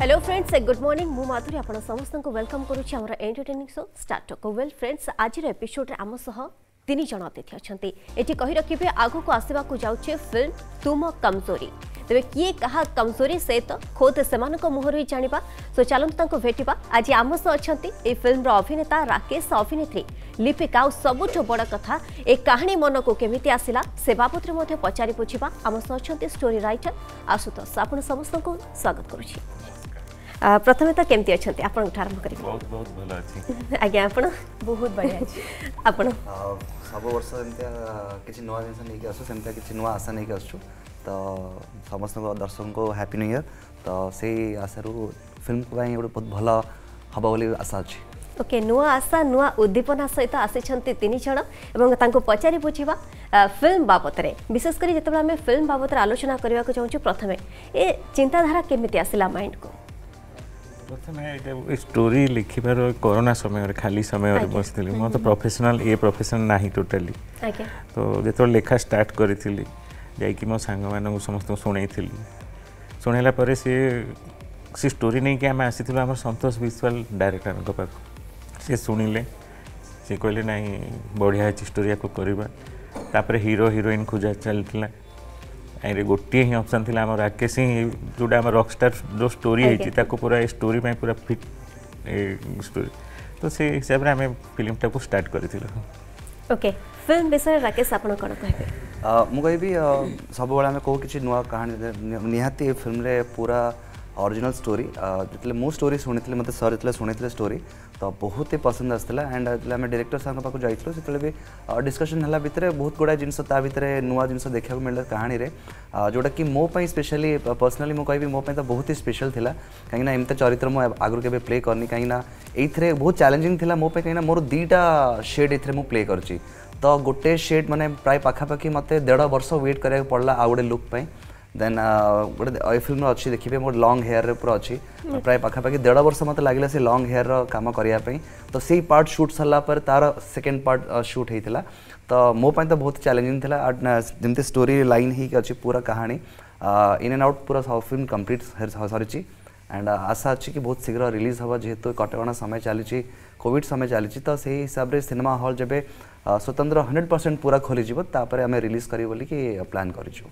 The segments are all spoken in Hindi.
हेलो फ्रेंड्स गुड मॉर्निंग मु माधुरी आपण समस्तଙ୍କୁ ୱେଲକମ୍ କରୁଛି ଆମର entertaining show start talk well friends ଆଜିର ଏପିସୋଡ୍ରେ ଆମ ସହ ତିନି ଜଣ ଅତିଥି ଅଛନ୍ତି ଏଠି କହି ରଖିବେ ଆଗକୁ ଆସିବାକୁ ଯାଉଛି ଫିଲ୍ମ ତୁମ କମଜୋରୀ ତେବେ କିଏ କାହା କମଜୋରୀ ସେ ତ ଖୋଦ୍ ସେମାନଙ୍କ ମୁହଁରୁ ହିଁ ଜାଣିବା ସୋ ଚାଲନ୍ତୁ ତାଙ୍କୁ ଭେଟିବା ଆଜି ଆମ ସହ ଅଛନ୍ତି ଏହି ଫିଲ୍ମର ଅଭିନେତା ରାକେଶ ଅଭିନେତ୍ରୀ ଲିପିକା ଆଉ ସବୁଠୁ ବଡ଼ କଥା ଏ କାହାଣୀ ମନକୁ କେମିତି ଆସିଲା ସେ ବାବଦରେ ମଧ୍ୟ ପଚାରି ବୁଝିବା ଆମ ସହ ଅଛନ୍ତି ଷ୍ଟୋରି ରାଇଟର ଆଶୁତୋଷ ଆପଣ ସମସ୍ତଙ୍କୁ ସ୍ୱାଗତ କରୁଛି प्रथम तो कमी अच्छा आप बहुत बहुत भला आज्ञा बहुत सब वर्ष एम नुआ जिन नहीं कि नुआ आशा नहीं आस तो समस्त दर्शकों को हैप्पी तो से आशा फिल्म गोटे बहुत भल हम आशा अच्छे ओके नुआ आशा नुआ उद्दीपना सहित आनी जन पचारि बुझा फिल्म बाबतर विशेषकर जो फिल्म बाबद आलोचना करने को चाहूँ प्रथम ये चिंताधारा केमी आसला माइंड को ପ୍ରଥମେ ଏଇଟା ଷ୍ଟୋରି ଲେଖିବାର କରୋନା ସମୟରେ ଖାଲି ସମୟରେ ବସିଥିଲି ମୋର ତ ପ୍ରଫେସନାଲ୍ ଏ ପ୍ରଫେସନ୍ ନାହିଁ ଟୋଟାଲି ତ ଯେତେବେଳେ ଲେଖା ଷ୍ଟାର୍ଟ କରିଥିଲି ଯାଇକି ମୋ ସାଙ୍ଗମାନଙ୍କୁ ସମସ୍ତଙ୍କୁ ଶୁଣେଇଥିଲି ଶୁଣେଇଲା ପରେ ସିଏ ସେ ଷ୍ଟୋରି ନେଇକି ଆମେ ଆସିଥିଲୁ ଆମର ସନ୍ତୋଷ ବିଶ୍ୱାଳ ଡାଇରେକ୍ଟରଙ୍କ ପାଖକୁ ସେ ଶୁଣିଲେ ସେ କହିଲେ ନାଇଁ ବଢ଼ିଆ ହେଇଛି ଷ୍ଟୋରି ଆକୁ କରିବା ତାପରେ ହିରୋ ହିରୋଇନ୍ ଖୋଜା ଚାଲିଥିଲା ये गोटे ही अप्सन थी आम राकेश सिंह जो रक्सटार जो स्टोरी पूरा स्टोरी पूरा फिट स्टोरी तो से हिसाब से फिल्म टाक स्टार्ट कर मुझे कह सब कहू कि नुआ कहानी निहाती फिल्म रे पूरा ओरिजिनल स्टोरी जो स्टोरी शुणी मतलब सर जो शुणी स्टोरी तो बहुत ही पसंद आसाला एंड आम डिरेक्टर साहब पाक जाइल से भी डिस्कसन है भितर बहुत गुड़ा जिनस नुआ जिन देखा मिलेगा कहानी जोटा कि मोपाई स्पेशली पर्सनाली मुझे मोपाई तो बहुत ही स्पेशल था कहीं एमता चरित्र मुझे आगुरी के प्ले करनी कहीं बहुत चैलेंजिंग था मोप कहीं मोर दुईटा सेड ये प्ले कर तो गोटे शेड मैंने प्राय पखापाखी मत दे वर्ष व्वेट कराया पड़ा आउ गए लुक देन गोटे फिल्म अच्छी देखिए मोर लंग हेयर में पूरा अच्छी प्राय पाखापाखि देढ़ वर्ष मतलब लगे से लंग हेयर काम करने तो से पार्ट सुट सर तार सेकेंड पार्ट सुट होता तो मोपाई तो बहुत चैलेंजिंग था जमी स्टोरी लाइन हो पूरा कहानी इन एंड आउट पूरा सब फिल्म कम्प्लीट सरी एंड आशा अच्छी कि बहुत शीघ्र रिलीज हे जेहेतु कटक समय चली कॉविड समय चली तो सही हिसाब से सिनेमा हल जब ସ୍ୱତନ୍ତ୍ର ହଣ୍ଡ୍ରେଡ଼ ପରସେଣ୍ଟ ପୁରା ଖୋଲିଯିବ ତାପରେ ଆମେ ରିଲିଜ୍ କରିବୁ ବୋଲିକି ପ୍ଲାନ୍ କରିଛୁ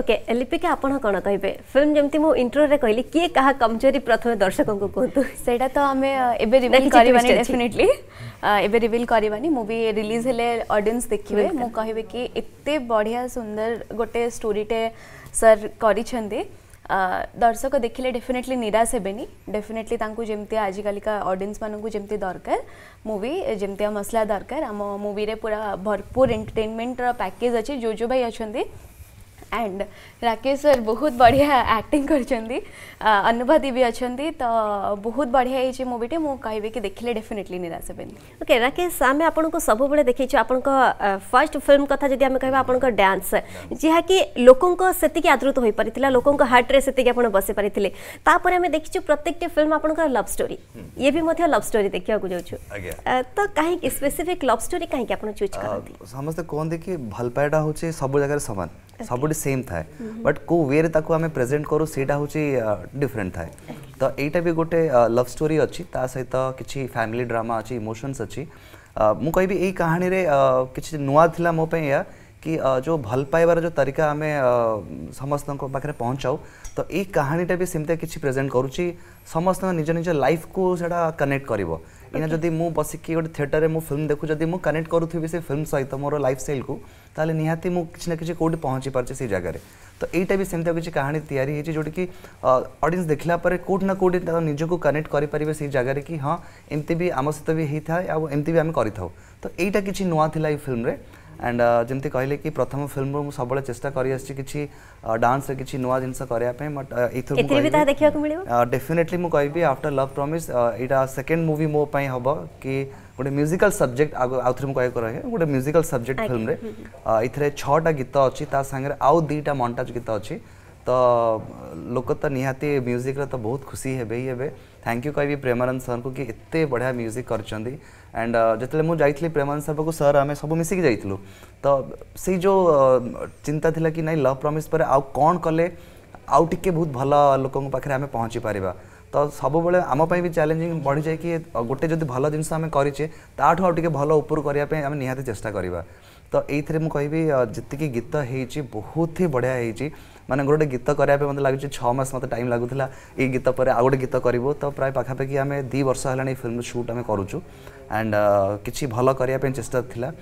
ଓକେ ଲିପିକା ଆପଣ କ'ଣ କହିବେ ଫିଲ୍ମ ଯେମିତି ମୁଁ ଇଣ୍ଟ୍ରୋରେ କହିଲି କିଏ କାହା କମଜୋରି ପ୍ରଥମେ ଦର୍ଶକଙ୍କୁ କୁହନ୍ତୁ ସେଇଟା ତ ଆମେ ଏବେ ରିଭିଲ୍ କରିବାନି ଡେଫିନେଟଲି ଏବେ ରିଭିଲ୍ କରିବାନି ମୁଭି ରିଲିଜ୍ ହେଲେ ଅଡ଼ିଏନ୍ସ ଦେଖିବେ ମୁଁ କହିବି କି ଏତେ ବଢ଼ିଆ ସୁନ୍ଦର ଗୋଟେ ଷ୍ଟୋରିଟେ ସାର୍ କରିଛନ୍ତି दर्शक देखिले डेफिनेटली निराश हेनी डेफिनेटली जमी आजिकालिका अडियन्स मूँ दरकार मुवि जमी मसला दरकार आम मुवी पूरा भरपूर एंटरटेनमेंटर पैकेज अच्छे जो जो भाई अच्छा एंड राकेश सर बहुत बढ़िया एक्टिंग कर अनुभा दी भी अच्छा तो बहुत बढ़िया ये मुवीटे मुझे कहबी कि देखने डेफिनेटली निराश हे ओके राकेश आम आपको सब बड़े देखे आप फर्स्ट फिल्म कथा जब कह आपण डांस जहाँकि लोकों से आदृत हो पारी लोक हार्ट्रे से आप बस पारी आम देखी प्रत्येक फिल्म आप लव स्टोरी ये भी लव स्टोरी देखा जाऊँ तो कहीं स्पेसीफिक लव स्टोरी कहीं चूज करते समस्त कहते कि भलपाइटा पाटा हूँ सब जगह सामान सब सेम थाए बट को वे आम प्रेजेट करूँ से हूँ डिफरेन्ट थाए तो यहीटा भी गोटे लव स्टोरी अच्छी सहित किसी फैमिली ड्रामा अच्छी इमोशनस अच्छी मुझे यही कहानी कि नुआ था मोप या कि जो भल पाइबार जो तरीका आम समस्त पाखे पहुँचाऊ तो यही कहानीटा भी सेमती किसी प्रेजेंट करुच्ची समस्त निज निज लाइफ को सेटा कनेक्ट कर okay. जदि मुझ बसिक गोटे थिएटर में फिल्म देखू जब मुझ कनेक्ट करुवि से फिल्म सहित मोर लाइफ स्टाइल को तेल निहाती मुझे ना कि कौटी पहुँची पारे से जगह तो यहीटा भी सेमती किसी कहानी तैयारी जोटी की अडियस देखला कौटि ना कौटी निजक कनेक्ट करेंगे से जगह कि हाँ एमती भी आम सहित भी होता है आम सहित भी आम करता तो यही किसी नुआ था ये फिल्म रे एंड जमी कहले कि प्रथम फिल्म रु सब चेस्टा कर डांस किसी नुआ जिन बट डेफिनेटली मुझे आफ्टर लव प्रमिस यहाँ सेकेंड मुवी मो हम कि गोटे म्यूजिकल सब्जेक्ट आउे मुझे रही गोटे म्यूजिकल सब्जेक्ट फिल्म ये छटा गीत अच्छी सागर आउ दीटा मंटाज गीत अच्छी तो लोक तो निहाती म्यूजिक्रे तो बहुत खुशी हे ही थैंक यू कह प्रेमानंद सर को कि एत बढ़िया म्यूजिक कर एंड जो मुझे प्रेमानंद सर को सर आम सब मिसिकी जाइलु तो से जो चिंता थी कि नहीं लव प्रमिस पर आउ कौन कले आउ टे बहुत भल लोकों आम पहुँची पार तो सबुबले आमपाई भी चैलेंजिंग बढ़ी जाए कि गोटे जब भल जिन आम करे ताठू आउ टे भल उपर करने निहाती चेषा करवा तो ये मुझे कहबी जी गीत हो बहुत ही बढ़िया होती मैंने गोटे गीत करने मतलब लगुच छस मत टाइम लगुला ये गीत पर आ गए गीत करूँ तो प्राय पाखापाखी आम दी वर्ष है फिल्म सुट आम करूँ एंड किसी भल करने चेस्टा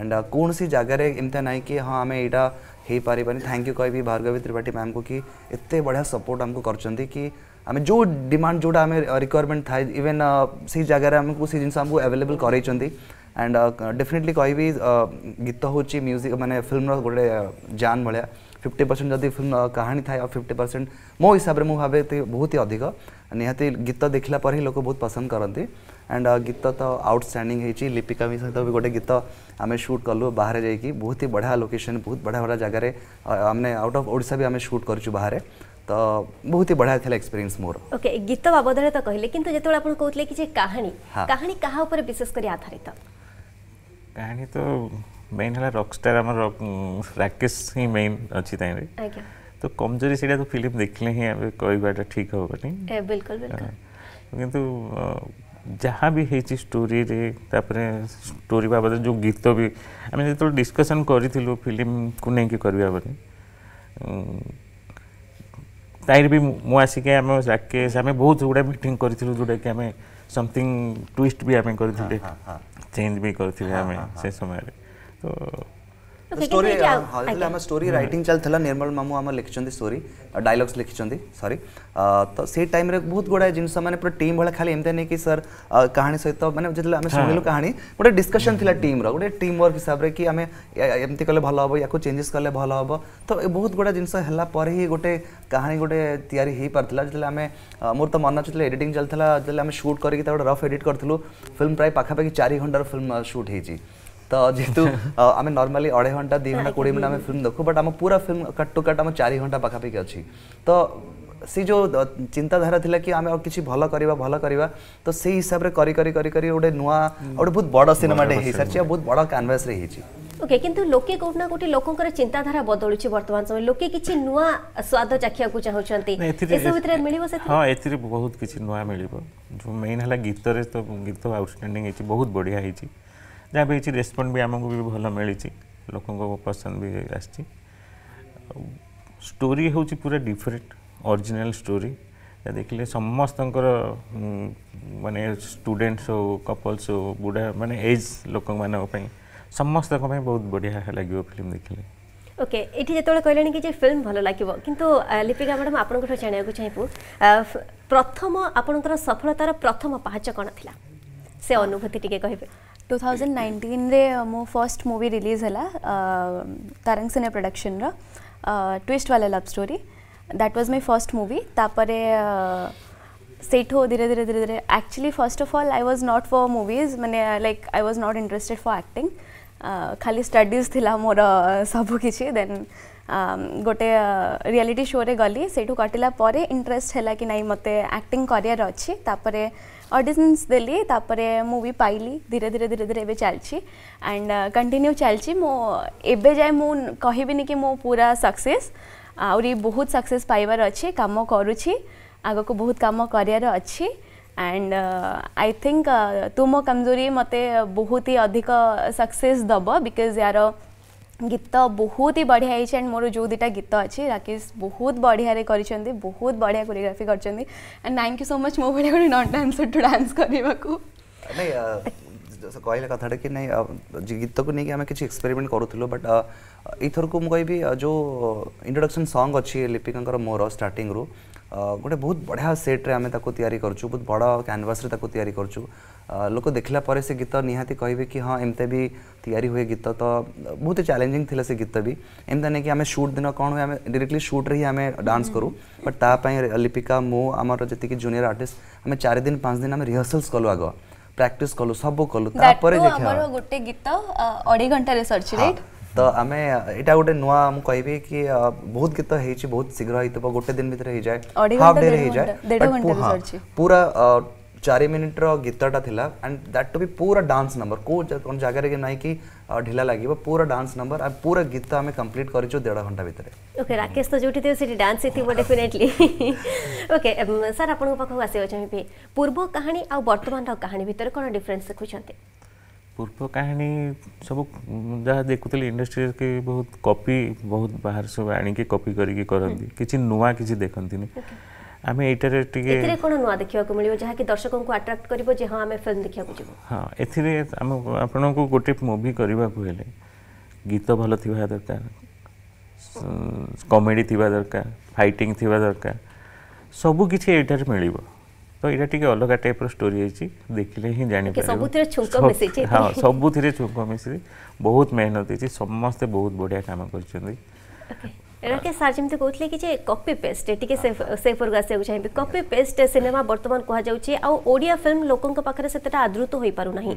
एंड कौन सी जगह एमता नाई कि हाँ आम यहाँ हो पारानी थैंक यू कहबी भार्गवी त्रिपाठी मैम को कि ये बढ़िया सपोर्ट आमको कर आम जो डिमांड जोटा रिक्वयरमेंट था इवेन से जगार जिन आवेलेबल कराई एंड डेफिनेटली कह गीत हूँ म्यूजिक मैंने फिल्म रोटे जान भाया फिफ्टी परसेंट जब फिल्म कहानी थाए फिफ्टी परसेंट मो हिसाब से मुझे बहुत ही अधिक निहाती गीत देखला ही लोक बहुत पसंद करते एंड गीत तो आउटस्टाणिंग लिपिका भी सहित भी गोटे गीत आम सुट कलु बाहर जा बहुत ही बढ़िया लोकेशन बहुत बढ़िया बढ़िया जगह मैंने आउट अफ ओा भी आम सुट कर बाहर तो बहुत ही बढ़िया थी एक्सपीरियंस मोर ओके गीत बाबद कहले कि कहानी कहानी क्या विशेषकर आधारित कहानी तो मेन है रकस्टार आम राकेश ही मेन अच्छी तीन तो कमजोरी से फिल्म देखने ही कहवाटा ठीक हम बिल्कुल कि जहाँ भी होती स्टोरी रे स्टोरी बाबद जो गीत भी आम जो डिस्कसन कर फिल्म को लेकिन करें तरह भी मुसिक राकेश आम बहुत गुड़ा मीट करूँ समथिंग ट्विस्ट भी आम कर चेज भी करें से समय रे स्टोरी हाल आम स्टोरी राइटिंग निर्मल मामू आम लिखिं स्टोरी डायलग्स लिखिं सरी तो सही टाइम बहुत गुड़ा जिन मैंने पूरा टीम भाई खाली एमते नहीं कि सर कहानी सहित मैंने जो आम शुणिल कहानी गोटे डिस्कसन थी टीम रोटे टीम वर्क हिसाब से कि आम एमती कले भल हम या चेजेस कले भल हम तो बहुत गुड़ा जिनसा ही गोटे कहानी गोटे या जो मोर तो मन अच्छे एडिट चलता जो आम सुट करफ एडिट करूँ फिल्म प्राय पाखापाखि चार घंटार फिल्म सुट हो तो जेहतु आम नर्माली अढ़े घंटा दुई घंटा कोड़े मिनट आम फिल्म देखू बट आम पूरा फिल्म कट टू कट आम चार घंटा पाखापाखि अच्छी तो से जो चिंताधारा थी कि आम किसी भल कर भल कर तो से हिसाब से गोटे नुआ गोटे बहुत बड़ सिनेटे सारी बहुत बड़ कानवास ओके okay, किंतु लोके कोटना कोटि लोकंकर चिंताधारा बदलुछि वर्तमान समय लोके किछि नुवा स्वाद चखिया को चाहौछन्ति एसे भितरे मिलिबो से हां एथिरे बहुत किछि नुवा मिलिबो जो मेन हला गीत रे तो गीत आउटस्टैंडिंग हेछि बहुत बढ़िया हेछि ଯାହା ବି ହେଇଛି ରେସ୍ପଣ୍ଡ ବି ଆମକୁ ବି ଭଲ ମିଳିଛି ଲୋକଙ୍କ ପସନ୍ଦ ବି ଆସିଛି ଷ୍ଟୋରି ହେଉଛି ପୁରା ଡିଫରେଣ୍ଟ ଅରିଜିନାଲ୍ ଷ୍ଟୋରି ଦେଖିଲେ ସମସ୍ତଙ୍କର ମାନେ ଷ୍ଟୁଡେଣ୍ଟସ୍ ହଉ କପଲ୍ସ ହଉ ବୁଢ଼ା ମାନେ ଏଜ୍ ଲୋକମାନଙ୍କ ପାଇଁ ସମସ୍ତଙ୍କ ପାଇଁ ବହୁତ ବଢ଼ିଆ ଲାଗିବ ଫିଲ୍ମ ଦେଖିଲେ ଓକେ ଏଠି ଯେତେବେଳେ କହିଲେଣି କି ଯେ ଫିଲ୍ମ ଭଲ ଲାଗିବ କିନ୍ତୁ ଲିପିକା ମ୍ୟାଡ଼ାମ୍ ଆପଣଙ୍କଠୁ ଜାଣିବାକୁ ଚାହିଁବୁ ପ୍ରଥମ ଆପଣଙ୍କର ସଫଳତାର ପ୍ରଥମ ପାହାଚ କ'ଣ ଥିଲା ସେ ଅନୁଭୂତି ଟିକେ କହିବେ ଟୁ ଥାଉଜେଣ୍ଡ ନାଇଣ୍ଟିନ୍ରେ ମୋ ଫର୍ଷ୍ଟ ମୁଭି ରିଲିଜ୍ ହେଲା ତାରଙ୍ଗ ସିନେ ପ୍ରଡକ୍ସନ୍ର ଟ୍ୱିଷ୍ଟୱାଲା love story that was my first movie ତାପରେ ସେଇଠୁ ଧୀରେ ଧୀରେ ଧୀରେ ଧୀରେ actually first of all I was not for movies ମାନେ like I was not interested for acting ଖାଲି ଷ୍ଟଡିଜ୍ ଥିଲା ମୋର ସବୁ କିଛି ଦେନ୍ गोटे रियालीटी शो रे गली से कटला इंटरेस्ट है कि नहीं मत आक्ट कर अच्छी अडिशन्स देपर मुँह पाइली धीरे धीरे धीरे धीरे ए चलती एंड कंटिन्यू चलती मो एबे जाए मु कह कि मो पूरा सक्से आहरी सक्से पाइबार अच्छे कम करुच्ची आग को बहुत कम कर एंड आई थिंक तू मो कमजोरी मत बहुत ही अधिक सक्सेस दबो बिकज यार गीत बहुत ही बढ़िया है एंड मोर जो दुटा गीत अच्छी राकेश बहुत बढ़िया रे करी बहुत बढ़िया कोरियोग्राफी कर थैंक यू सो मच मो भाई गोटे नन डांस डांस करने को कहला कथा कि नहीं गीत को लेकिन आम किसी एक्सपेरिमेंट करूँ बट यथर को मुझे कहबी जो इंट्रोडक्शन सॉन्ग अच्छी लिपिका मोर स्टार्ट रू गोटे बहुत बढ़िया सेट्रे आम तैयारी करूँ बहुत बड़ क्यावास्रेक या लोक देखला से गीत निहाती कह कि हाँ एमते भी या गीत तो बहुत चैलेंजिंग थी से गीत भी एमता नहीं कि आम सुट दिन कौन हुए डीरेक्टली सुट्रे ही आम डांस करूँ बट ताकि लिपिका मुझे जितकी जूनियर आर्टिस्ट आम चार दिन पाँच दिन आम रिहर्सल्स कलु आग प्राक्ट कलु सब कलु गीत अढ़ घंटे सर राइट ତ ଆମେ ଏଇଟା ଗୋଟେ ନୂଆ ମୁଁ କହିବି କି ବହୁତ ଗୀତ ହେଇଛି ବହୁତ ଶୀଘ୍ର ହେଇଥିବ ଗୋଟେ ଦିନ ଭିତରେ ହେଇଯାଏ ହାଫ୍ ଡେରେ ହେଇଯାଏ ପୁରା ଚାରି ମିନିଟ୍ର ଗୀତଟା ଥିଲା ଆଣ୍ଡ ଦ୍ୟାଟ୍ ଟୁ ବି ପୁରା ଡାନ୍ସ ନମ୍ବର କେଉଁ କ'ଣ ଜାଗାରେ କି ନାହିଁ କି ଢିଲା ଲାଗିବ ପୁରା ଡାନ୍ସ ନମ୍ବର ଆଉ ପୁରା ଗୀତ ଆମେ କମ୍ପ୍ଲିଟ୍ କରିଛୁ ଦେଢ଼ ଘଣ୍ଟା ଭିତରେ ଓକେ ରାକେଶ ତ ଯେଉଁଠି ଥିବେ ସେଠି ଡାନ୍ସ ହେଇଥିବ ଡେଫିନେଟଲି ଓକେ ସାର୍ ଆପଣଙ୍କ ପାଖକୁ ଆସିବାକୁ ଚାହିଁବି ପୂର୍ବ କାହାଣୀ ଆଉ ବର୍ତ୍ତମାନର କାହାଣୀ ଭିତରେ କ'ଣ ଡିଫରେନ୍ସ ଦେଖୁଛନ୍ତି पूर्व कहानी सब जहाँ देखुली इंडस्ट्री के बहुत कॉपी बहुत बाहर सब आणिकी कॉपी करके करती किसी नुआ किसी देखती आम एटारे कौन नुआ देखा मिले जहाँकि दर्शकों को आट्राक्ट कर हाँ आम फिल्म देखा हाँ एम आपण को गोटे मुवी करने को गीत भल थी दरकार कमेडी थी दरकार फाइटिंग थी दरकार सबकिछ एटारे मिल ତ ଏଇଟା ଟିକେ ଅଲଗା ଟାଇପ୍ର ଷ୍ଟୋରି ହେଇଛି ଦେଖିଲେ ହିଁ ଜାଣିପାରିବେ ସବୁଥିରେ ଛୁଙ୍କ ମିଶିଛି ହଁ ସବୁଥିରେ ଛୁଙ୍କ ମିଶିଛି ବହୁତ ମେହନତ ହେଇଛି ସମସ୍ତେ ବହୁତ ବଢ଼ିଆ କାମ କରିଛନ୍ତି ଏରାକେ ସାର୍ ଯେମିତି କହୁଥିଲେ କି ଯେ କପି ପେଷ୍ଟ ଟିକେ ସେଫ୍ ଉପରକୁ ଆସିବାକୁ ଚାହିଁବି କପି ପେଷ୍ଟ ସିନେମା ବର୍ତ୍ତମାନ କୁହାଯାଉଛି ଆଉ ଓଡ଼ିଆ ଫିଲ୍ମ ଲୋକଙ୍କ ପାଖରେ ସେତେଟା ଆଦୃତ ହୋଇପାରୁନାହିଁ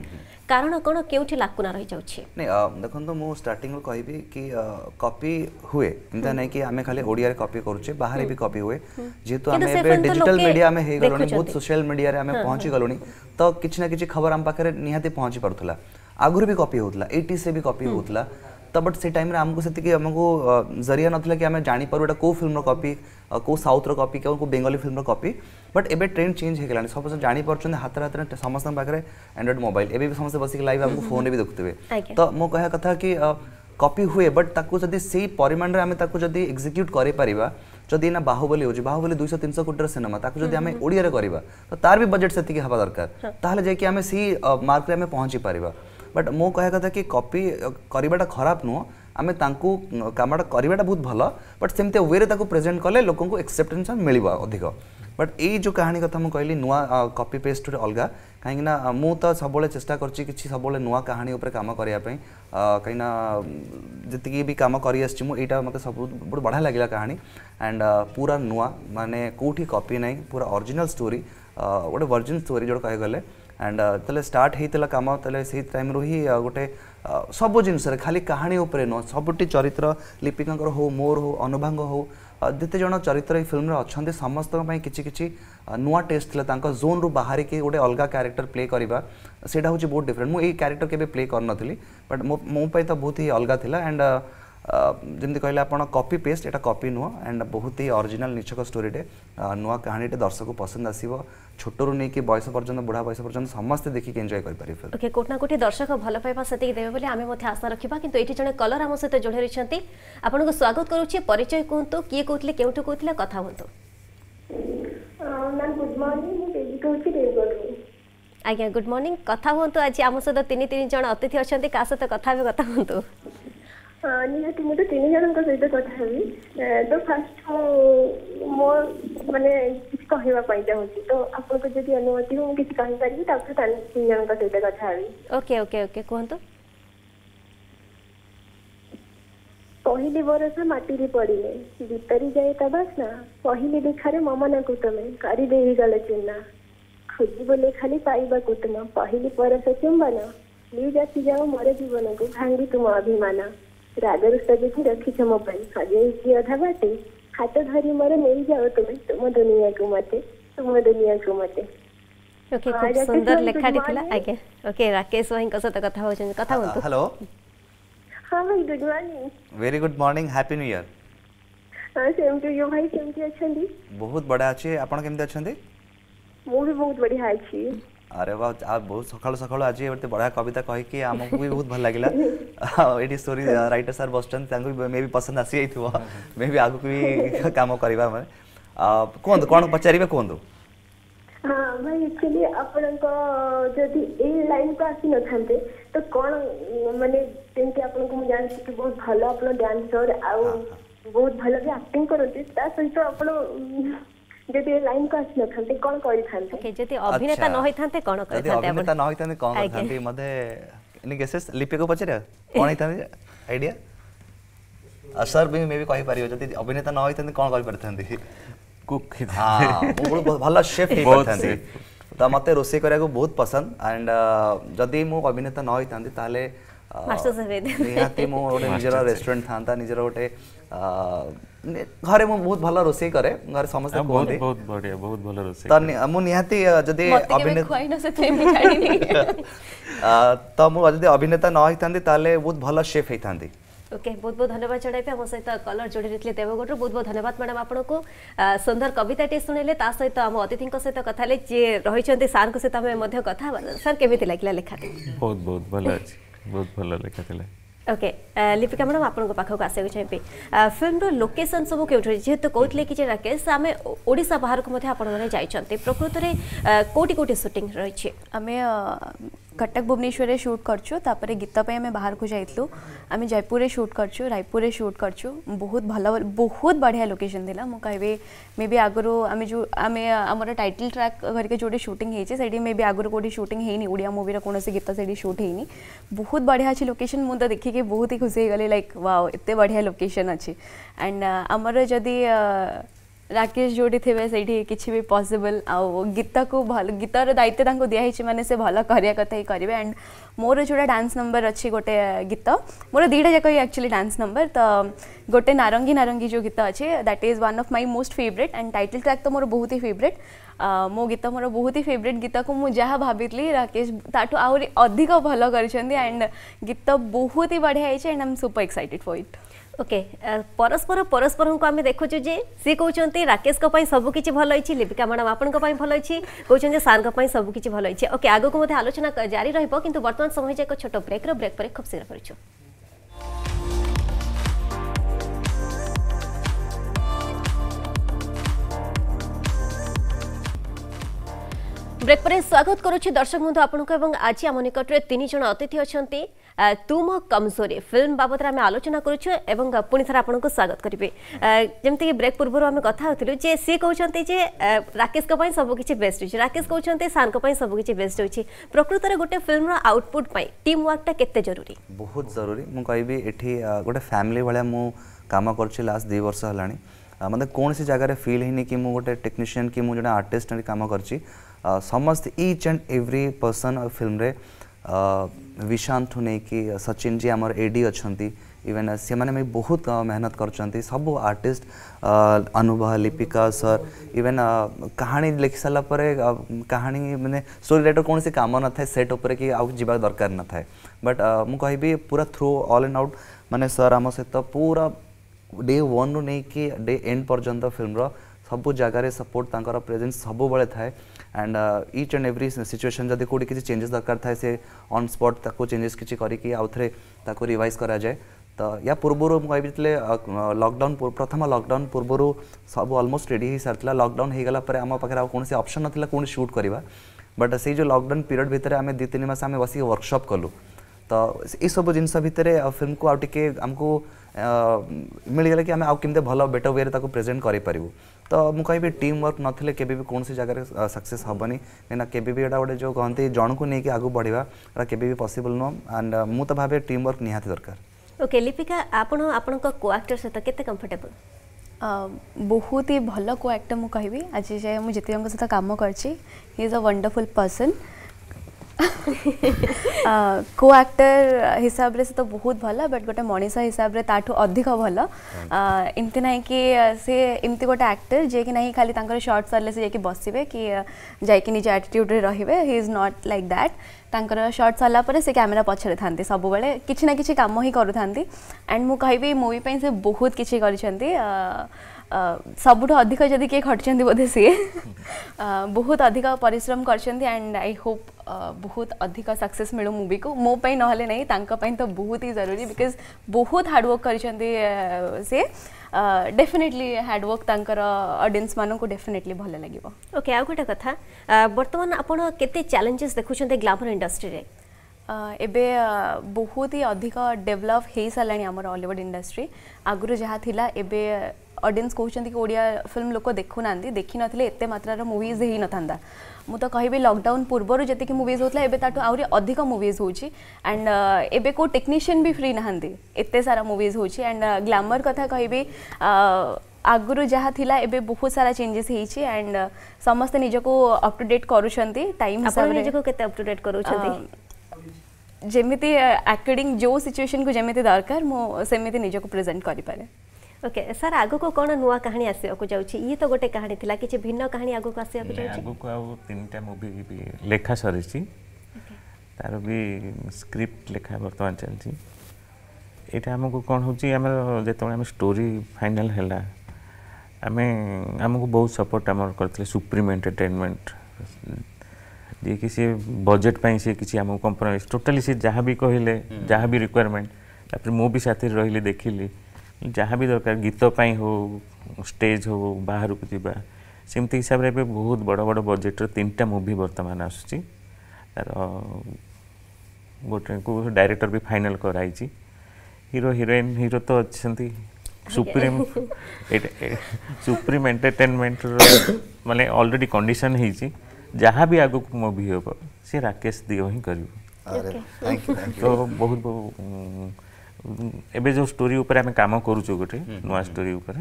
କାରଣ କ'ଣ କେଉଁଠି ଲାକୁନା ରହିଯାଉଛି ନାଇଁ ଦେଖନ୍ତୁ ମୁଁ ଷ୍ଟାର୍ଟିଂରୁ କହିବି କି କପି ହୁଏ ଏମିତି ନାହିଁ କି ଆମେ ଖାଲି ଓଡ଼ିଆରେ କପି କରୁଛେ ବାହାରେ ବି କପି ହୁଏ ଯେହେତୁ ଆମେ ଏବେ ଡିଜିଟାଲ ମିଡିଆ ଆମେ ହେଇଗଲୁଣି ବହୁତ ସୋସିଆଲ ମିଡିଆରେ ଆମେ ପହଞ୍ଚି ଗଲୁଣି ତ କିଛି ନା କିଛି ଖବର ଆମ ପାଖରେ ନିହାତି ପହଞ୍ଚି ପାରୁଥିଲା ଆଗରୁ ବି କପି ହେଉଥିଲା ଏଇଟି ସେ ବି କପି ହେଉଥିଲା तो बट से टाइम आमको से जरिया ना कि आम जापर ये कौ फिल्म कपी कौ साउथ्र कपी कौन को बेंगली फिल्म कपी बट ए ट्रेंड चेंज होगा सब जापर हाथ हाथ में समस्त पाखे एंड्रॉइड मोबाइल एवं भी समस्त बस लाइव आमको फोन में भी देखुवे तो मो कह कथ कि कपी हुए बट से परिमाण में आम जब एक्जिक्यूट कर जदि ना बाहुबली हो बाहुबली दुई तीन सौ कोटर सिनेमा हम्म, हम्म। ओडिया करवा तो तार भी बजेट से हाँ दरकार हाँ। जाए कि आम से मार्क में पहुंची पार्टी बट मो कह कथा कि कपी करवाटा खराब नुह आम कम करवाटा बहुत भल बट सेम वे प्रेजेन्ट कले लोक एक्सेप्टेन्स मिल अधिक बट यो कहानी मुझे कहली नुआ कपी पेस्ट गोटे अलग कहीं मुझे सब चेषा कर सब नुआ कहानी कम करवाई कहीं जी भी कम कर सब बहुत बढ़िया लगे कहानी एंड पूरा नुआ मानने कौटी कपी ना पूरा अरजिनाल स्टोरी गोटे वर्जिन स्टोरी जो कह ଆଣ୍ଡ ତାହେଲେ ଷ୍ଟାର୍ଟ ହେଇଥିଲା କାମ ତାହେଲେ ସେଇ ଟାଇମ୍ରୁ ହିଁ ଗୋଟେ ସବୁ ଜିନିଷରେ ଖାଲି କାହାଣୀ ଉପରେ ନୁହଁ ସବୁଟି ଚରିତ୍ର ଲିପିକାଙ୍କର ହଉ ମୋର ହଉ ଅନୁଭାଙ୍ଗ ହଉ ଯେତେ ଜଣ ଚରିତ୍ର ଏଇ ଫିଲ୍ମରେ ଅଛନ୍ତି ସମସ୍ତଙ୍କ ପାଇଁ କିଛି କିଛି ନୂଆ ଟେଷ୍ଟ ଥିଲା ତାଙ୍କ ଜୋନ୍ରୁ ବାହାରିକି ଗୋଟେ ଅଲଗା କ୍ୟାରେକ୍ଟର ପ୍ଲେ କରିବା ସେଇଟା ହେଉଛି ବହୁତ ଡିଫରେଣ୍ଟ ମୁଁ ଏଇ କ୍ୟାରେକ୍ଟର କେବେ ପ୍ଲେ କରିନଥିଲି ବଟ୍ ମୋ ପାଇଁ ତ ବହୁତ ହିଁ ଅଲଗା ଥିଲା ଆଣ୍ଡ ଯେମିତି କହିଲେ ଆପଣ କପି ପେଷ୍ଟ ଏଇଟା କପି ନୁହଁ ଆଣ୍ଡ ବହୁତ ହି ଅରିଜିନାଲ ନିଛକ ଷ୍ଟୋରିଟେ ନୂଆ କାହାଣୀଟେ ଦର୍ଶକକୁ ପସନ୍ଦ ଆସିବ ছোটরু নেকি বয়স পর্যন্ত বুড়া বয়স পর্যন্ত সমস্তে দেখিকি এনজয় করিপারিবে ওকে কোটি না কোটি দর্শক ভাল পাইবা সেতিকি দেবে বলে আমি মধ্যে আশা রাখিবা কিন্তু এটি জনে কলর আম সহিত যোড়ে রইছন্তি আপনাকে স্বাগত করুছি পরিচয় কুহন্তু কিয়ে কইতলে কেউটু কইতলে কথা হুন্তু ম্যাম গুড মর্নিং মু বেবি কইছি দেবগড়ু আজ্ঞা গুড মর্নিং কথা হুন্তু আজি আম সহিত তিন তিন জন অতিথি অছন্তি কা সহিত কথা হবে কথা হুন্তু ନିହାତି ମୁଁ ତ ତିନି ଜଣଙ୍କ ସହିତ କଥା ହେବି ତ ଫାର୍ଷ୍ଟ ମୁଁ ମୋ ମାନେ କିଛି କହିବା ପାଇଁ ଚାହୁଁଛି ତ ଆପଣଙ୍କୁ ଯଦି ଅନୁମତି ମୁଁ କିଛି କହିପାରିବି ତାପରେ ତିନି ଜଣଙ୍କ ସହିତ କଥା ହେବି ଓକେ ଓକେ ଓକେ କୁହନ୍ତୁ କହିଲି ବରସା ମାଟିରେ ପଡ଼ିଲେ ଭିତରି ଯାଏ ତା ବାସ୍ନା କହିଲି ଦେଖାରେ ମମନାକୁ ତମେ କରିଦେଇ ଗଲ ଚିହ୍ନା ଖୋଜିବଲେ ଖାଲି ପାଇବାକୁ ତୁମ କହିଲି ପରସ ଚୁମ୍ବନ ପ୍ଲିଜ୍ ଆସିଯାଅ ମୋର ଜୀବନକୁ ଭାଙ୍ଗି ତୁମ ଅଭିମାନ રાગર સગીથી રખી મોબાઈલ સાજે કી अधा बाटे हाथ धरी मोर મેરી जाओ तुम तुम दुनिया को મતે तुम दुनिया को મતે ओके खूब सुंदर लेखा थिला आगे ओके राकेश भाई को सत कथा होचन कथा बोलतो हेलो हां भाई good morning very good morning happy new year हां सेम टू यू भाई सेम केमती अछंदी बहुत बड़ा अछि आपण केमती अछंदी मु भी बहुत बढ़िया अछि আরে বা বহুত সকালু সকালু আজ এমনি বড়া কবিতা কহিকি আমাকে বি বহুত ভাল লাগিলা এটি স্টোরি রাইটর স্যার বসছেন তাঁকু মে বি পছন্দ আসি যাইথিব মে বি আগুক বি কাম করিবা মানে କୁହନ୍ତୁ କ'ଣ ପଚାରିବେ କୁହନ୍ତୁ ଭାଇ ଆକ୍ଚୁଆଲି ଆପଣଙ୍କ ଯଦି ଏଇ ଲାଇନ୍କୁ ଆସିନଥାନ୍ତେ ତ କ'ଣ ମାନେ ଯେମିତି ଆପଣଙ୍କୁ ମୁଁ ଜାଣିଛି କି ବହୁତ ଭଲ ଆପଣ ଡ୍ୟାନ୍ସର ଆଉ ବହୁତ ଭଲ ବି ଆକ୍ଟିଂ କରନ୍ତି ତା ସହିତ ଆପଣ যদি লাইন କୁ ଆସିନଥାନ୍ତେ କ'ଣ କରିଥାନ୍ତେ ଓକେ ଯଦି ଅଭିନେତା ନ ହୋଇଥାନ୍ତେ କ'ଣ କରିଥାନ୍ତେ ଯଦି ଅଭିନେତା ନ ହୋଇଥାନ୍ତେ କ'ଣ କରିଥାନ୍ତେ ମୋତେ ଏନି ଗେସେସ୍ ଲିପିକୁ ପଚାରିବା କ'ଣ ହେଇଥାନ୍ତେ ଆଇଡିଆ ସାର୍ ବି ମେ ବି କହିପାରିବ ଯଦି ଅଭିନେତା ନ ହୋଇଥାନ୍ତେ କ'ଣ କରିପାରିଥାନ୍ତି କୁକ୍ ମୁଁ ବହୁତ ଭଲ ସେଫ୍ ହେଇପାରିଥାନ୍ତି ତ ମୋତେ ରୋଷେଇ କରିବାକୁ ବହୁତ ପସନ୍ଦ ଆଣ୍ଡ ଯଦି ମୁଁ ଅଭିନେତା ନ ହୋଇଥାନ୍ତି ତାହେଲେ ନିହାତି ମୁଁ ଗୋଟେ ନିଜର ରେଷ୍ଟୁରାଣ୍ଟ ଥାନ୍ତା ନିଜର ଗୋଟେ ଘରେ ମୁଁ बहुत भल ରୋଷେଇ କରେ ଘରେ ସମସ୍ତେ କୁହନ୍ତି ବହୁତ ବଢିଆ ବହୁତ ଭଲ ରୋଷେଇ ତ ମୁଁ ନିହାତି ଯଦି ତ ମୁଁ ଯଦି ଅଭିନେତା ନ ହେଇଥାନ୍ତି ତାହେଲେ ବହୁତ ଭଲ ସେଫ୍ ହେଇଥାନ୍ତି ओके बहुत बहुत धन्यवाद जड़ाइबे आम सहित कलर जोड़ी देवगढ़ बहुत बहुत धन्यवाद मैडम आपको सुंदर कविता टे शुणिले सहित आम अतिथि सहित कथा जी रही सारे कथ सर कमी लगे लेखा बहुत बहुत भल बहुत भल लेखा ଓକେ ଲିପିକା ମ୍ୟାଡ଼ାମ୍ ଆପଣଙ୍କ ପାଖକୁ ଆସିବାକୁ ଚାହିଁବି ଫିଲ୍ମର ଲୋକେସନ୍ ସବୁ କେଉଁଠି ଯେହେତୁ କହୁଥିଲେ କି ଯେ ରାକେଶ ଆମେ ଓଡ଼ିଶା ବାହାରକୁ ମଧ୍ୟ ଆପଣମାନେ ଯାଇଛନ୍ତି ପ୍ରକୃତରେ କେଉଁଠି କେଉଁଠି ସୁଟିଂ ରହିଛି ଆମେ कटक भुवनेश्वर से सुट करपर गीत आम बाहर को जाइलु आम जयपुर सुट करछु रायपुर सुट करछु बहुत भल बहुत बढ़िया लोकेशन थी मुझे मे बी आगर आम जो आम आम टाइटल ट्राक घरिका जो सुटिंग होती मे बी आगर कौटी सुटिंग होनी ओडिया मुवीर कौन गीत से सुट होनी बहुत बढ़िया अच्छी लोकेशन मुझे देखिकी बहुत ही खुशी गली लाइक वाओ एत बढ़िया लोकेशन अच्छे एंड आमर जदि ରାକେଶ ଯେଉଁଠି ଥିବେ ସେଇଠି କିଛି ବି ପସିବଲ୍ ଆଉ ଗୀତାକୁ ଭଲ ଗୀତାର ଦାୟିତ୍ୱ ତାଙ୍କୁ ଦିଆହେଇଛି ମାନେ ସେ ଭଲ କରିବା କଥା ହିଁ କରିବେ ଆଣ୍ଡ ମୋର ଯେଉଁଟା ଡ୍ୟାନ୍ସ ନମ୍ବର ଅଛି ଗୋଟେ ଗୀତ ମୋର ଦୁଇଟା ଯାକ ହିଁ ଆକ୍ଚୁଆଲି ଡ୍ୟାନ୍ସ ନମ୍ବର ତ ଗୋଟେ ନାରଙ୍ଗୀ ନାରଙ୍ଗୀ ଯେଉଁ ଗୀତ ଅଛି that is one of my most favourite and title track ତ ମୋର ବହୁତ ହି ଫେଭରେଟ୍ ମୋ ଗୀତ ମୋର ବହୁତ ହି ଫେଭରେଟ୍ ଗୀତକୁ ମୁଁ ଯାହା ଭାବିଥିଲି ରାକେଶ ତାଠୁ ଆହୁରି ଅଧିକ ଭଲ କରିଛନ୍ତି ଆଣ୍ଡ ଗୀତ ବହୁତ ହି ବଢ଼ିଆ ହେଇଛି and um super excited for it okay uh, পরস্পর পরস্পরক আমি দেখুছু যে সি কৌঁচ রাকেশ সবুকিছি ভাল হয়েছি লিপিকা ম্যাডাম আপনার ভাল হয়েছি কৌন যে সার্ সবুকিছি ভাল হয়েছে ওকে আগুক মধ্যে আলোচনা জারি রহব কিন্তু বর্তমান সময় যাক ছোট ব্রেক্র ব্রেক পরে খুব শীঘ্র ফেরুছু ব্রেক পরে স্বাগত করুছি দর্শক বন্ধু আপনার এবং আজ আমার নিকটে তিনজন অতিথি অনেক तुम कमजोरी फिल्म बाबद आम आलोचना करुଛୁ ଏବଂ ପୁଣି ଥରେ ଆପଣଙ୍କୁ ସ୍ୱାଗତ କରିବି ଯେମିତିକି ବ୍ରେକ୍ ପୂର୍ବରୁ ଆମେ କଥା ହେଉଥିଲୁ ଯେ ସିଏ କହୁଛନ୍ତି ଯେ ରାକେଶଙ୍କ ପାଇଁ ସବୁକିଛି ବେଷ୍ଟ ହେଉଛି ରାକେଶ କହୁଛନ୍ତି ସାର୍ଙ୍କ ପାଇଁ ସବୁକିଛି ବେଷ୍ଟ ହେଉଛି ପ୍ରକୃତରେ ଗୋଟେ ଫିଲ୍ମର ଆଉଟପୁଟ୍ ପାଇଁ ଟିମ୍ ୱାର୍କଟା କେତେ ଜରୁରୀ ବହୁତ ଜରୁରୀ ମୁଁ କହିବି ଏଠି ଗୋଟେ ଫ୍ୟାମିଲି ଭଳିଆ ମୁଁ କାମ କରୁଛି ଲାଷ୍ଟ ଦୁଇ ବର୍ଷ ହେଲାଣି ମୋତେ କୌଣସି ଜାଗାରେ ଫିଲ୍ ହେଇନି କି ମୁଁ ଗୋଟେ ଟେକ୍ନିସିଆନ୍ କି ମୁଁ ଜଣେ ଆର୍ଟିଷ୍ଟ କାମ କରିଛି ସମସ୍ତେ ଇଚ୍ ଆଣ୍ଡ ଏଭ୍ରି ପର୍ସନ୍ ଫିଲ୍ମରେ विशांत कि सचिन जी आमर एडी अच्छा इवेन से मैंने बहुत मेहनत कर सब आर्टिस्ट अनुभव लिपिका सर इवेन कहानी लिखि सारापर कहानी मैंने स्टोरी रेटर कौन से कम न था सेट उपर कि आउ जा दरकार न था बट कह पूरा थ्रू अल एंड आउट मानने सर आम सहित पूरा डे वन रु नहीं कि डे एंड पर्यटन फिल्म सब जगार सपोर्ट प्रेजेन्स बड़े थाए and each and every situation ଯଦି କେଉଁଠି କିଛି ଚେଞ୍ଜେସ୍ ଦରକାର ଥାଏ ସେ ଅନ୍ ସ୍ପଟ୍ ତାକୁ ଚେଞ୍ଜେସ୍ କିଛି କରିକି ଆଉ ଥରେ ତାକୁ ରିଭାଇଜ୍ କରାଯାଏ ତ ୟା ପୂର୍ବରୁ ମୁଁ କହିବି ଯେତେବେଳେ ଲକଡାଉନ୍ ପ୍ରଥମ ଲକଡାଉନ୍ ପୂର୍ବରୁ ସବୁ ଅଲମୋଷ୍ଟ ରେଡ଼ି ହୋଇସାରିଥିଲା ଲକଡାଉନ୍ ହୋଇଗଲା ପରେ ଆମ ପାଖରେ ଆଉ କୌଣସି ଅପସନ୍ ନଥିଲା କେଉଁଠି ସୁଟ୍ କରିବା ବଟ୍ ସେଇ ଯେଉଁ ଲକଡାଉନ୍ ପିରିୟଡ଼ ଭିତରେ ଆମେ ଦୁଇ ତିନି ମାସ ଆମେ ବସିକି ୱାର୍କସପ୍ କଲୁ तो ये सब जिन भितर फिल्म को आउ आमको मिल गया कि आम आम भल बेटर वे प्रेजेन्ट करू तो मुझे कह टीम वर्क ना के कौन सी जगह सक्से हेनी कहीं के गोटे जो कहते हैं जन को लेकिन आगे बढ़िया के पसबल नुह एंड मुझे भाव टीम वर्क निहाती दरकार ओके लिपिका आपड़ आपक्टर सहित केम्फर्टेबल बहुत ही भल को आक्टर मुझे कह आज जाए मुझे जितेजा सहित कम कर इज अ वंडरफुल पर्सन को आक्टर हिसाब से तो बहुत भल बट गोटे मनीष हिसाब हाँ। से अधिक भल एमती ना कि सी एम गोटे आक्टर जे कि नहीं खाली सर्ट सर से बस कि जैक निज आटीट्यूड रही he is not like that तर सर्ट सर से कैमेरा पचरे था सब बेले कि कम ही करूँ एंड मुझे मुवीप से बहुत किसी कर सबुठ अधिक जदि किए खटिंट बोधे सी बहुत अधिक परिश्रम कर आई होप बहुत अधिक सक्सेस मिलू मुवी को मोप ना नहीं तो बहुत ही जरूरी बिकज बहुत हार्डवर्क कर डेफिनेटली हार्डवर्क अडियस मानक डेफिनेटली भल लगे ओके आउ गोटे कथ बर्तमान आपत चैलेंजेस देखुं ग्लाभर इंडस्ट्री ଏବେ ही अधिक डेभलप हो ହେଇସାରିଲାଣି ଆମର हलीउड इंडस्ट्री आगुरी जहाँ थी एवं अडियस कहते कि ओडिया फिल्म लोक देखुना देखी ना एत मात्र मुविज हो न था मुझे कह लकडाउन पूर्व जी मुविज होता है ताकि आहरी अधिक मुविज होंड एवं कोई टेक्नीसीयन भी फ्री ना एत सारा मुविज हो ग्लामर कथा कह आगु जहाँ थिला एबे बहुत सारा चेंजेस एंड समस्त निजको अपटूडेट कर जमी एक्डिंग जो सिचुएशन को जमी दरकार मुझे निजी प्रेजेंट करें ଓକେ ସାର୍ ଆଗକୁ କ'ଣ ନୂଆ କାହାଣୀ ଆସିବାକୁ ଯାଉଛି ଇଏ ତ ଗୋଟେ କାହାଣୀ ଥିଲା କିଛି ଭିନ୍ନ କାହାଣୀ ଆଗକୁ ଆସିବାକୁ ଯାଉଛି ଆଗକୁ ଆଉ ତିନିଟା ମୁଭି ବି ଲେଖା ସରିଛି ତାର ବି ସ୍କ୍ରିପ୍ଟ ଲେଖା ବର୍ତ୍ତମାନ ଚାଲିଛି ଏଇଟା ଆମକୁ କ'ଣ ହେଉଛି ଆମର ଯେତେବେଳେ ଆମେ ଷ୍ଟୋରି ଫାଇନାଲ୍ ହେଲା ଆମେ ଆମକୁ ବହୁତ ସପୋର୍ଟ ଆମର କରିଥିଲେ ସୁପ୍ରିମ୍ ଏଣ୍ଟରଟେନମେଣ୍ଟ ଯିଏକି ସିଏ ବଜେଟ୍ ପାଇଁ ସିଏ କିଛି ଆମକୁ କମ୍ପ୍ରମାଇଜ୍ ଟୋଟାଲି ସିଏ ଯାହା ବି କହିଲେ ଯାହା ବି ରିକ୍ୱାରମେଣ୍ଟ ତାପରେ ମୁଁ ବି ସାଥିରେ ରହିଲି ଦେଖିଲି ଯାହା ବି ଦରକାର ଗୀତ ପାଇଁ ହେଉ ଷ୍ଟେଜ୍ ହେଉ ବାହାରକୁ ଯିବା ସେମିତି ହିସାବରେ ଏବେ ବହୁତ ବଡ଼ ବଡ଼ ବଜେଟ୍ର ତିନିଟା ମୁଭି ବର୍ତ୍ତମାନ ଆସୁଛି ତା'ର ଗୋଟେକୁ ଡାଇରେକ୍ଟର ବି ଫାଇନାଲ୍ କରାହେଇଛି ହିରୋ ହିରୋଇନ୍ ହିରୋ ତ ଅଛନ୍ତି ସୁପ୍ରିମ୍ ସୁପ୍ରିମ୍ ଏଣ୍ଟରଟେନମେଣ୍ଟର ମାନେ ଅଲରେଡ଼ି କଣ୍ଡିସନ୍ ହେଇଛି ଯାହା ବି ଆଗକୁ ମୁଭି ହେବ ସେ ରାକେଶ ଦିଓ ହିଁ କରିବ ତ ବହୁତ एबे जो स्टोरी ऊपर हमें काम करू छु गोटे नया स्टोरी ऊपर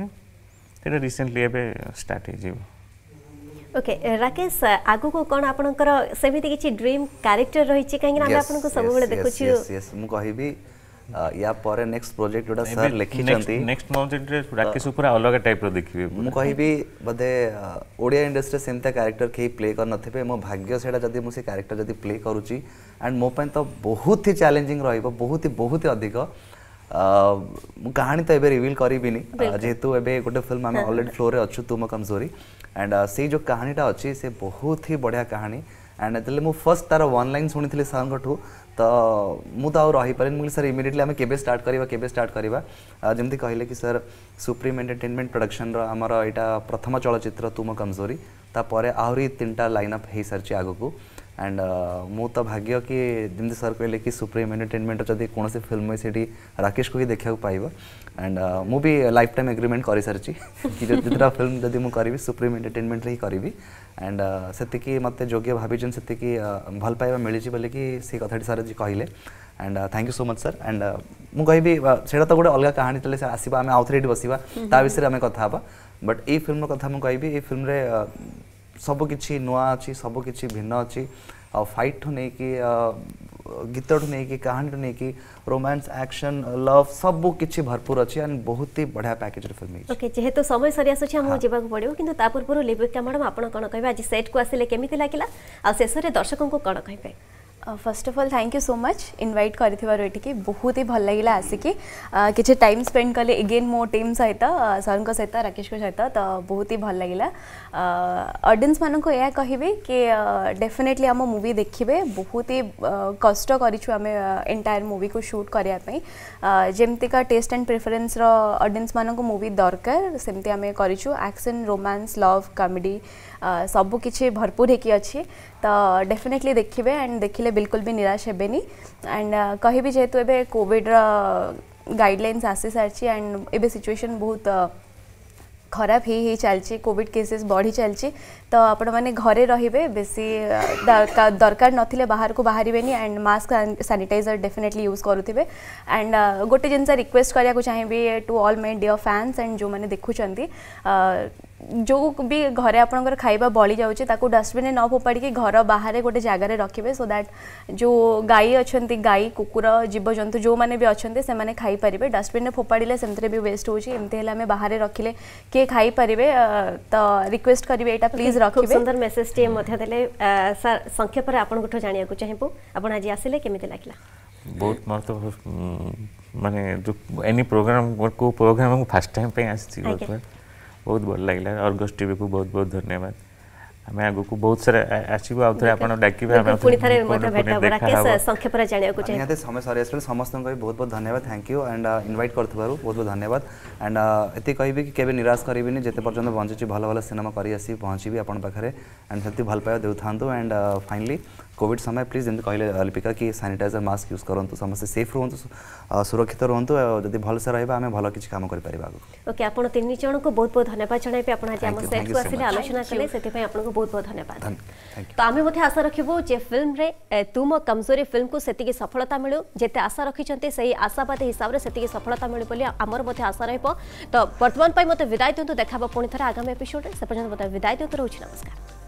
तेरे रिसेंटली एबे स्टार्ट है जीव ओके राकेश आगु को कोन आपन कर सेमिति किछि ड्रीम कैरेक्टर रही छि काहे कि हम सब बेले देखु छु यस यस मु कहिबी या परे नेक्स्ट प्रोजेक्ट जोड़ा सर लिखी चंती नेक्स्ट मोमेंट रे राकेश ऊपर अलग टाइप रो देखिबे मु कहिबी बदे ओडिया इंडस्ट्री सेमते कैरेक्टर के प्ले कर नथिबे मो भाग्य सेडा जदी मु से कैरेक्टर जदी प्ले करू छी एंड मो पे तो बहुत ही चैलेंजिंग रहइबो बहुत ही बहुत ही अधिक कहानी तो एवं रिविल करबिनी जेहेतु एवं गोटे फिल्म आम अलरेडी फ्लोर अच्छु तुम कमजोरी एंड से जो कहानीटा अच्छी से बहुत ही बढ़िया कहानी एंड जो मुझे फर्स्ट तार वन लाइन शुणी सारू तो मुझे आउ रही पारे सर इमिडियटली आम के स्टार्ट करवा के स्टार्ट करवा जमी कहले कि सर सुप्रीम एंटरटेनमेंट प्रोडक्शन आमर यहाँ प्रथम चलचित्र तुम कमजोरी तापर आहरी तीन टा लाइन हो सारी को ଆଣ୍ଡ ମୁଁ ତ ଭାଗ୍ୟ କି ଯେମିତି ସାର୍ କହିଲେ କି ସୁପ୍ରିମ୍ ଏଣ୍ଟରଟେନମେଣ୍ଟର ଯଦି କୌଣସି ଫିଲ୍ମ ହୁଏ ସେଠି ରାକେଶକୁ ହିଁ ଦେଖିବାକୁ ପାଇବ ଆଣ୍ଡ ମୁଁ ବି ଲାଇଫ୍ ଟାଇମ୍ ଏଗ୍ରିମେଣ୍ଟ କରିସାରିଛି କି ଯେତେଟା ଫିଲ୍ମ ଯଦି ମୁଁ କରିବି ସୁପ୍ରିମ୍ ଏଣ୍ଟରଟେନମେଣ୍ଟରେ ହିଁ କରିବି ଆଣ୍ଡ ସେତିକି ମୋତେ ଯୋଗ୍ୟ ଭାବିଛନ୍ତି ସେତିକି ଭଲ ପାଇବା ମିଳିଛି ବୋଲିକି ସେ କଥାଟି ସାର୍ ଆଜି କହିଲେ and thank you so much sir and ମୁଁ କହିବି ସେଇଟା ତ ଗୋଟେ ଅଲଗା କାହାଣୀ ଥିଲେ ସାର୍ ଆସିବା ଆମେ ଆଉଥରେ ଏଠି ବସିବା ତା ବିଷୟରେ ଆମେ କଥା ହେବା ବଟ୍ ଏଇ ଫିଲ୍ମର କଥା ମୁଁ କହିବି ଏଇ ଫିଲ୍ମରେ সবকিছি নয়া আছে সবকিছি ভিন্ন আছে আর ফাইট তো নেকি গীতাড় তো নেকি কাহানি তো নেকি রোম্যান্স অ্যাকশন লাভ সবকিছি ভরপুর আছে এন্ড বহুতই বড়া প্যাকেজের ফিল্ম ওকে জেহে তো সময় সরিয়া সুছি আমি যেবা পড়ি কিন্তু তাপরপর লিবে কামড়ম আপন কণা কইবা আজি সেট কো আসিলে কেমিতে লাগিলা আর সেসরে দর্শক কো কণা কইবে first of all thank you so much invite କରିଥିବାରୁ ଏଠିକି ବହୁତ ହି ଭଲ ଲାଗିଲା ଆସିକି କିଛି ଟାଇମ୍ ସ୍ପେଣ୍ଡ କଲେ ଏଗେନ୍ ମୋ ଟିମ୍ ସହିତ ସରଙ୍କ ସହିତ ରାକେଶଙ୍କ ସହିତ ତ ବହୁତ ହି ଭଲ ଲାଗିଲା ଅଡ଼ିଏନ୍ସମାନଙ୍କୁ ଏହା କହିବି କି ଡେଫିନେଟଲି ଆମ ମୁଭି ଦେଖିବେ ବହୁତ ହି କଷ୍ଟ କରିଛୁ ଆମେ ଏଣ୍ଟାୟାର ମୁଭିକୁ ସୁଟ୍ କରିବା ପାଇଁ ଯେମିତିକା ଟେଷ୍ଟ ଆଣ୍ଡ ପ୍ରିଫରେନ୍ସର ଅଡ଼ିଏନ୍ସମାନଙ୍କୁ ମୁଭି ଦରକାର ସେମିତି ଆମେ କରିଛୁ ଆକ୍ସନ୍ ରୋମାନ୍ସ ଲଭ୍ କମେଡ଼ି सबकि भरपूर होकि अच्छी तो डेफिनेटली देखिए एंड देखिले बिल्कुल भी निराश हेनी एंड कह जेहेतु एवं कोविड्र गाइडलैंस आसी सारी एंड एवं सिचुएसन बहुत खराब ही चलती कोविड केसेस बढ़ी चलती तो आपण मैंने घरे रे बेसी दरकार ना बाहर को बाहर and mask sanitizer definitely use करुवे एंड गोटे जिनस रिक्वेस्ट करा चाहिए to all my dear fans and जो मैंने देखुं जो भी घरे आपर खाइबा बड़ी जाऊँगी ताको डस्टबिन न फोपाड़ी घर बाहर गोटे जगार रखे सो दैट जो गाई अच्छा गाई कुकुर जीवजंतु जो मैंने भी अच्छे से खाईपर डस्टबिन फोपाड़े से वेस्ट होती है आम बाहर रखिले किए खाई तो रिक्वेस्ट करेंगे यहाँ प्लीज रखे सुंदर मेसेज टे संक्षेप आपठ जाना चाहेबू आप आज आसे कमी लगला बहुत मोर तो मानने एनी प्रोग्राम को प्रोग्राम फास्ट टाइम आई ବହୁତ ଭଲ ଲାଗିଲା ଅର୍ଗସ୍ ଟିଭିକୁ ବହୁତ ବହୁତ ଧନ୍ୟବାଦ ଆମେ ଆଗକୁ ବହୁତ ସାରା ଆସିବୁ ଆଉ ଥରେ ଆପଣ ଡାକିବେ ଆମେ ପୁଣି ଥରେ ମଧ୍ୟ ଭେଟ ହବ ରାକେଶ ସଂକ୍ଷେପରେ ଜାଣିବାକୁ ଚାହିଁବି ନିହାତି ସମୟ ସରି ଆସିଲାଣି ସମସ୍ତଙ୍କୁ ବି ବହୁତ ବହୁତ ଧନ୍ୟବାଦ ଥ୍ୟାଙ୍କ ୟୁ ଆଣ୍ଡ ଇନଭାଇଟ୍ କରିଥିବାରୁ ବହୁତ ବହୁତ ଧନ୍ୟବାଦ ଆଣ୍ଡ ଏତିକି କହିବି କି କେବେ ନିରାଶ କରିବିନି ଯେତେ ପର୍ଯ୍ୟନ୍ତ ବଞ୍ଚିଛି ଭଲ ଭଲ ସିନେମା କରି ଆସି ପହଞ୍ଚିବି ଆପଣଙ୍କ ପାଖରେ ଆଣ୍ଡ ସେମିତି ଭଲ ପାଇବା ଦେଉଥାନ୍ତୁ ଆଣ୍ଡ ଫାଇନାଲି कॉविड समय प्लीज जमी कहे अलिपिका कि सानिटाइजर मस्क यूज करूँ समस्ते सेफ रुँ सुरक्षित रुहतु जब भल रहा आम भल किसी कम कर ओके आपनी जन को बहुत बहुत धन्यवाद जनवे आलोचना कले बहुत बहुत धन्यवाद तो आम आशा रखे फिल्म तुम कमजोरी फिल्म को सफलता मिलू जिते आशा रखी से ही आशावाद हिसाब से सफलता मिलू बोली आमर आशा रोह तो बर्तमान मत विदाय दिखा पुणी थे आगामी एपिसोड से पर्यटन मतलब विदाय दिखा रोचे नमस्कार